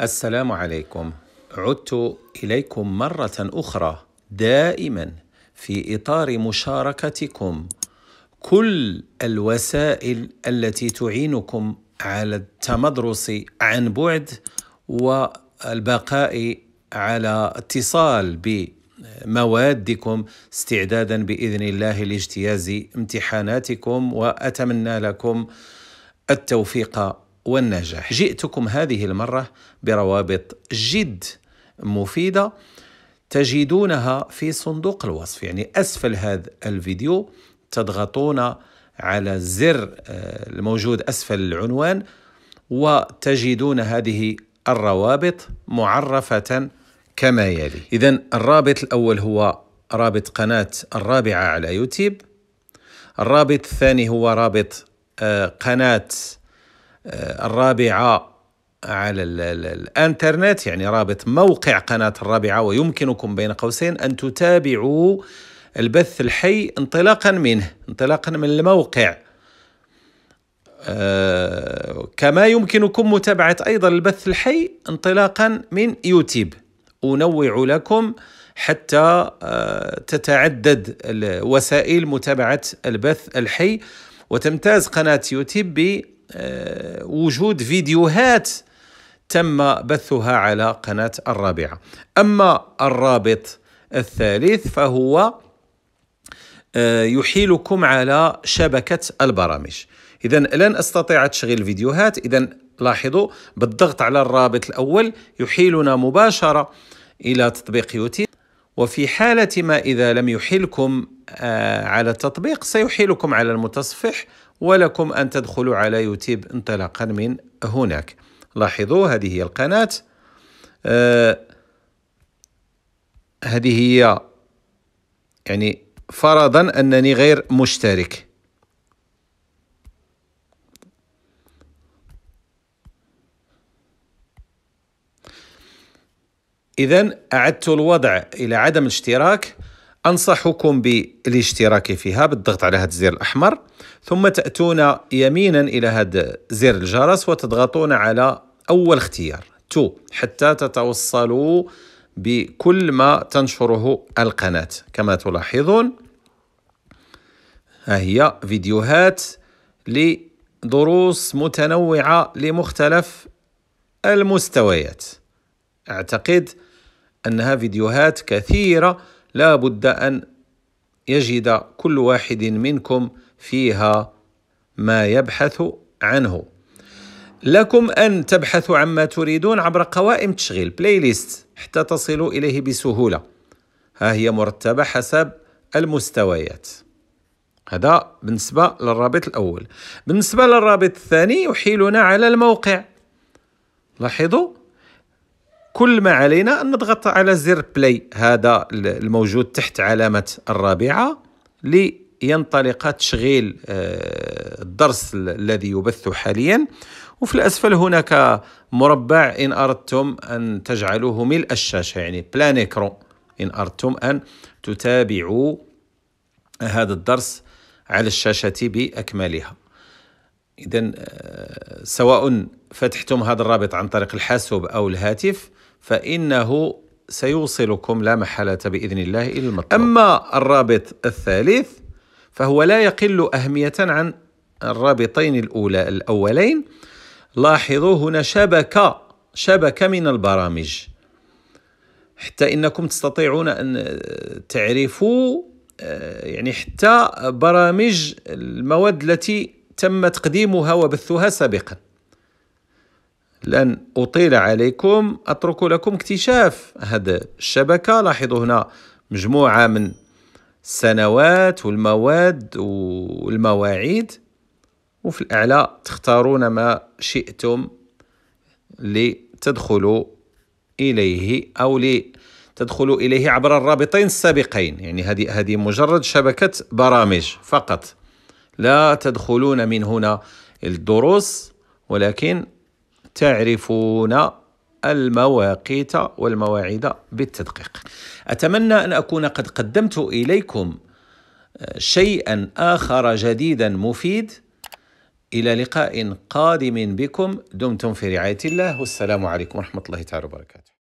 السلام عليكم عدت اليكم مره اخرى دائما في اطار مشاركتكم كل الوسائل التي تعينكم على التمدرس عن بعد والبقاء على اتصال بموادكم استعدادا باذن الله لاجتياز امتحاناتكم واتمنى لكم التوفيق والنجاح جئتكم هذه المرة بروابط جد مفيدة تجدونها في صندوق الوصف يعني أسفل هذا الفيديو تضغطون على الزر آه، الموجود أسفل العنوان وتجدون هذه الروابط معرفة كما يلي إذا الرابط الأول هو رابط قناة الرابعة على يوتيوب الرابط الثاني هو رابط آه، قناة آه، الرابعة على الانترنت يعني رابط موقع قناة الرابعة ويمكنكم بين قوسين أن تتابعوا البث الحي انطلاقا منه انطلاقا من الموقع آه، كما يمكنكم متابعة أيضا البث الحي انطلاقا من يوتيوب أنوع لكم حتى آه، تتعدد وسائل متابعة البث الحي وتمتاز قناة يوتيوب آه، وجود فيديوهات تم بثها على قناة الرابعة أما الرابط الثالث فهو آه، يحيلكم على شبكة البرامج إذا لن أستطيع تشغيل الفيديوهات إذا لاحظوا بالضغط على الرابط الأول يحيلنا مباشرة إلى تطبيق يوتيوب وفي حالة ما إذا لم يحلكم آه، على التطبيق سيحيلكم على المتصفح ولكم أن تدخلوا على يوتيوب انطلاقا من هناك لاحظوا هذه هي القناة آه هذه هي يعني فرضا أنني غير مشترك إذا أعدت الوضع إلى عدم الاشتراك أنصحكم بالاشتراك فيها بالضغط على هذا الزر الأحمر ثم تأتون يمينا إلى هذا زر الجرس وتضغطون على أول اختيار تو حتى تتوصلوا بكل ما تنشره القناة كما تلاحظون ها هي فيديوهات لدروس متنوعة لمختلف المستويات أعتقد أنها فيديوهات كثيرة لا بد أن يجد كل واحد منكم فيها ما يبحث عنه لكم أن تبحثوا عما تريدون عبر قوائم تشغيل بلاي ليست حتى تصلوا إليه بسهولة ها هي مرتبة حسب المستويات هذا بالنسبة للرابط الأول بالنسبة للرابط الثاني يحيلنا على الموقع لاحظوا كل ما علينا أن نضغط على زر بلاي هذا الموجود تحت علامة الرابعة لينطلق تشغيل آه، الدرس الذي يبث حاليا وفي الأسفل هناك مربع إن أردتم أن تجعلوه ملء الشاشة يعني بلانيكرو إن أردتم أن تتابعوا هذا الدرس على الشاشة بأكملها إذا آه، سواء فتحتم هذا الرابط عن طريق الحاسوب أو الهاتف فإنه سيوصلكم لا محالة بإذن الله إلى المطلوب أما الرابط الثالث فهو لا يقل أهمية عن الرابطين الأولى الأولين لاحظوا هنا شبكة شبكة من البرامج حتى إنكم تستطيعون أن تعرفوا آه، يعني حتى برامج المواد التي تم تقديمها وبثها سابقاً لن أطيل عليكم أترك لكم اكتشاف هذا الشبكة لاحظوا هنا مجموعة من السنوات والمواد والمواعيد وفي الأعلى تختارون ما شئتم لتدخلوا إليه أو لتدخلوا إليه عبر الرابطين السابقين يعني هذه هذه مجرد شبكة برامج فقط لا تدخلون من هنا الدروس ولكن تعرفون المواقيت والمواعيد بالتدقيق اتمنى ان اكون قد قدمت اليكم آه، شيئا اخر جديدا مفيد الى لقاء قادم بكم دمتم في رعايه الله والسلام عليكم ورحمه الله تعالى وبركاته